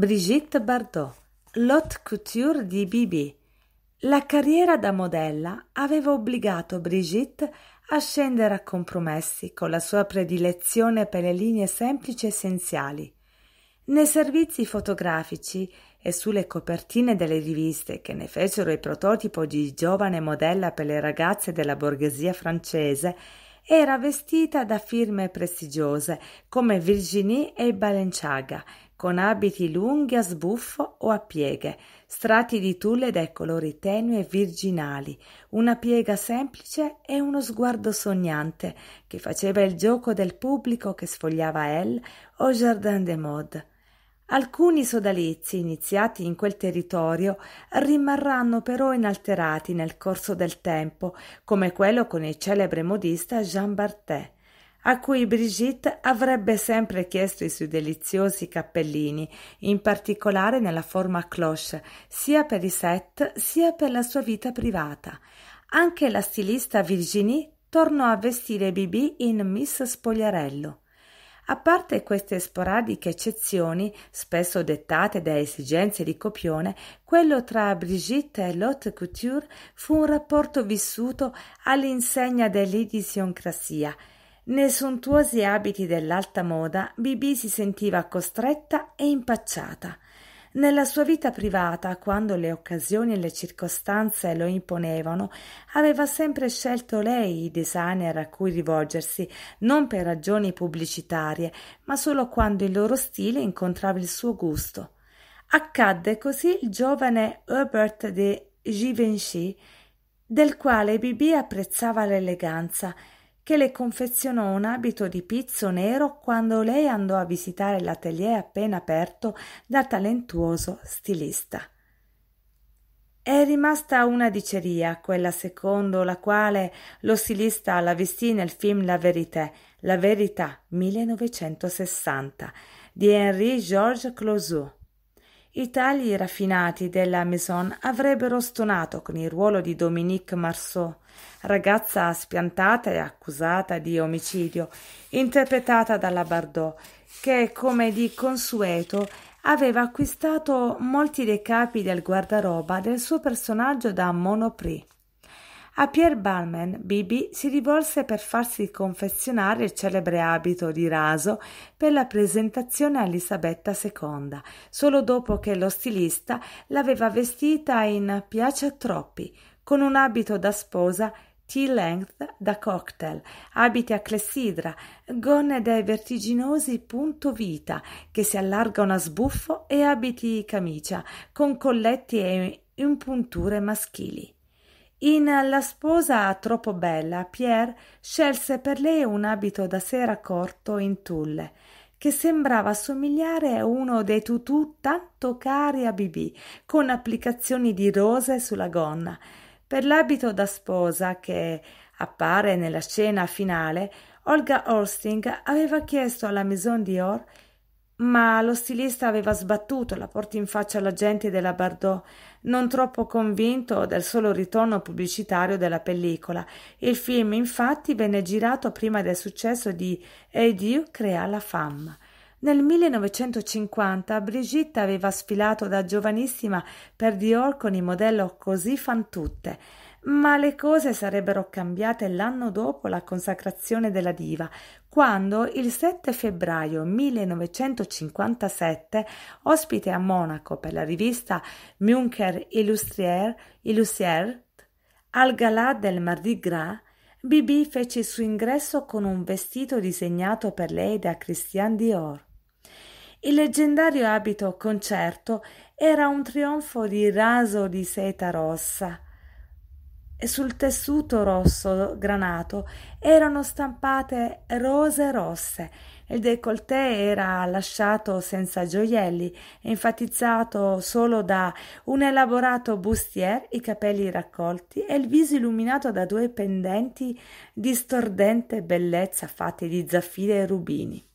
Brigitte Bardot, Lot Couture di Bibi. La carriera da modella aveva obbligato Brigitte a scendere a compromessi con la sua predilezione per le linee semplici e essenziali. Nei servizi fotografici e sulle copertine delle riviste che ne fecero il prototipo di giovane modella per le ragazze della borghesia francese, era vestita da firme prestigiose come Virginie e Balenciaga, con abiti lunghi a sbuffo o a pieghe, strati di tulle dai colori tenui e virginali, una piega semplice e uno sguardo sognante che faceva il gioco del pubblico che sfogliava Elle o Jardin des Modes. Alcuni sodalizi iniziati in quel territorio rimarranno però inalterati nel corso del tempo, come quello con il celebre modista Jean Barthé, a cui Brigitte avrebbe sempre chiesto i suoi deliziosi cappellini, in particolare nella forma cloche, sia per i set sia per la sua vita privata. Anche la stilista Virginie tornò a vestire Bibi in Miss Spogliarello. A parte queste sporadiche eccezioni, spesso dettate da esigenze di copione, quello tra Brigitte e Lotte Couture fu un rapporto vissuto all'insegna dell'idiosincrasia. Nei sontuosi abiti dell'alta moda, Bibi si sentiva costretta e impacciata. Nella sua vita privata, quando le occasioni e le circostanze lo imponevano, aveva sempre scelto lei i designer a cui rivolgersi, non per ragioni pubblicitarie, ma solo quando il loro stile incontrava il suo gusto. Accadde così il giovane Herbert de Givenchy, del quale Bibi apprezzava l'eleganza che le confezionò un abito di pizzo nero quando lei andò a visitare l'atelier appena aperto da talentuoso stilista. È rimasta una diceria, quella secondo la quale lo stilista la vestì nel film La Verité, La Verità 1960 di Henri Georges Clouzot. I tagli raffinati della Maison avrebbero stonato con il ruolo di Dominique Marceau, ragazza spiantata e accusata di omicidio, interpretata dalla Bardot, che come di consueto aveva acquistato molti dei capi del guardaroba del suo personaggio da Monoprix. A Pierre Balmain, Bibi si rivolse per farsi confezionare il celebre abito di raso per la presentazione a Elisabetta II, solo dopo che lo stilista l'aveva vestita in Piace a Troppi, con un abito da sposa T-length da cocktail, abiti a clessidra, gonne dai vertiginosi punto vita che si allargano a sbuffo e abiti camicia con colletti e impunture maschili. In La sposa troppo bella, Pierre scelse per lei un abito da sera corto in tulle, che sembrava somigliare a uno dei tutù tanto cari a Bibì, con applicazioni di rose sulla gonna. Per l'abito da sposa che appare nella scena finale, Olga Orsting aveva chiesto alla Maison Dior ma lo stilista aveva sbattuto la porta in faccia alla gente della Bardot, non troppo convinto del solo ritorno pubblicitario della pellicola. Il film, infatti, venne girato prima del successo di Et Dieu crea la femme. Nel 1950 Brigitte aveva sfilato da giovanissima per Dior con il modello Così fan tutte. Ma le cose sarebbero cambiate l'anno dopo la consacrazione della diva, quando il 7 febbraio 1957, ospite a Monaco per la rivista Münker Illustrier, Illustrier al galà del Mardi Gras, Bibi fece il suo ingresso con un vestito disegnato per lei da Christian Dior. Il leggendario abito concerto era un trionfo di raso di seta rossa, e sul tessuto rosso granato erano stampate rose rosse. Il décolleté era lasciato senza gioielli e enfatizzato solo da un elaborato bustier, i capelli raccolti e il viso illuminato da due pendenti di stordente bellezza fatti di zaffire e rubini.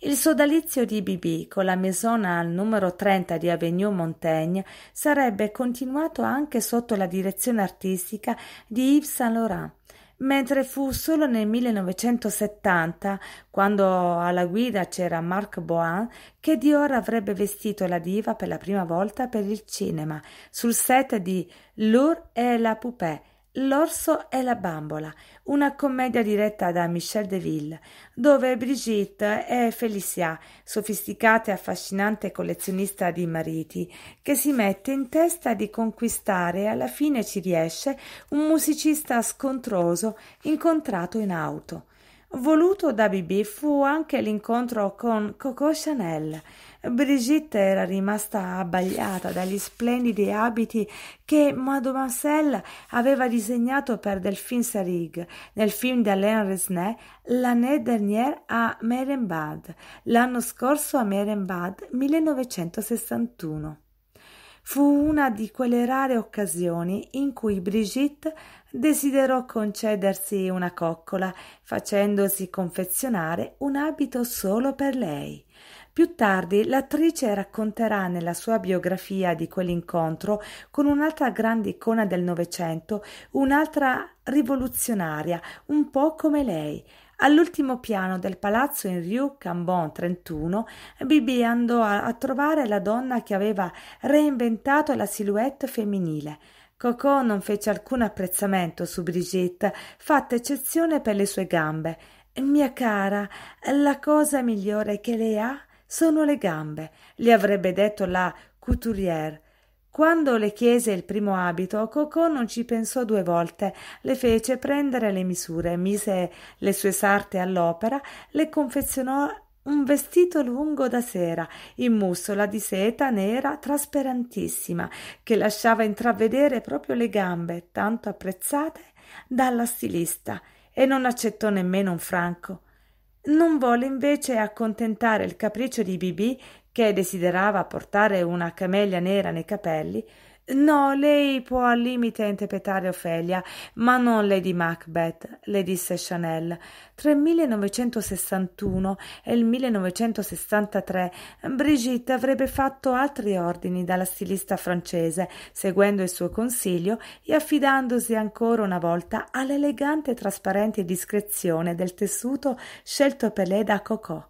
Il sodalizio di Bibi con la maison al numero 30 di Avenue Montaigne sarebbe continuato anche sotto la direzione artistica di Yves Saint Laurent, mentre fu solo nel 1970, quando alla guida c'era Marc Bohan, che Dior avrebbe vestito la diva per la prima volta per il cinema, sul set di L'Ur et la Poupée L'orso e la bambola, una commedia diretta da Michel Deville, dove Brigitte è Felicia, sofisticata e affascinante collezionista di mariti, che si mette in testa di conquistare e alla fine ci riesce un musicista scontroso incontrato in auto. Voluto da Bibi fu anche l'incontro con Coco Chanel, Brigitte era rimasta abbagliata dagli splendidi abiti che Mademoiselle aveva disegnato per Delphine Sarig nel film di Alain Resnais l'année dernière a Merenbad, l'anno scorso a Merenbad 1961. Fu una di quelle rare occasioni in cui Brigitte desiderò concedersi una coccola, facendosi confezionare un abito solo per lei. Più tardi l'attrice racconterà nella sua biografia di quell'incontro con un'altra grande icona del Novecento, un'altra rivoluzionaria, un po' come lei. All'ultimo piano del palazzo in Rue Cambon 31, Bibi andò a, a trovare la donna che aveva reinventato la silhouette femminile. Cocò non fece alcun apprezzamento su Brigitte, fatta eccezione per le sue gambe. Mia cara, la cosa migliore che lei ha sono le gambe, gli avrebbe detto la couturière. Quando le chiese il primo abito, Cocò non ci pensò due volte, le fece prendere le misure, mise le sue sarte all'opera, le confezionò un vestito lungo da sera, in mussola di seta nera trasparentissima, che lasciava intravedere proprio le gambe, tanto apprezzate dalla stilista, e non accettò nemmeno un franco non vuole invece accontentare il capriccio di Bibi che desiderava portare una camellia nera nei capelli, No, lei può al limite interpretare Ofelia, ma non Lady Macbeth, le disse Chanel. Tra il 1961 e il 1963 Brigitte avrebbe fatto altri ordini dalla stilista francese, seguendo il suo consiglio e affidandosi ancora una volta all'elegante e trasparente discrezione del tessuto scelto per lei da Cocò.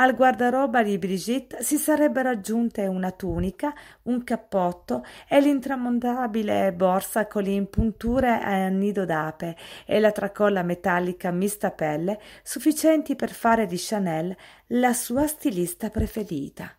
Al guardaroba di Brigitte si sarebbero aggiunte una tunica, un cappotto e l'intramontabile borsa con le impunture a nido d'ape e la tracolla metallica mista pelle, sufficienti per fare di Chanel la sua stilista preferita.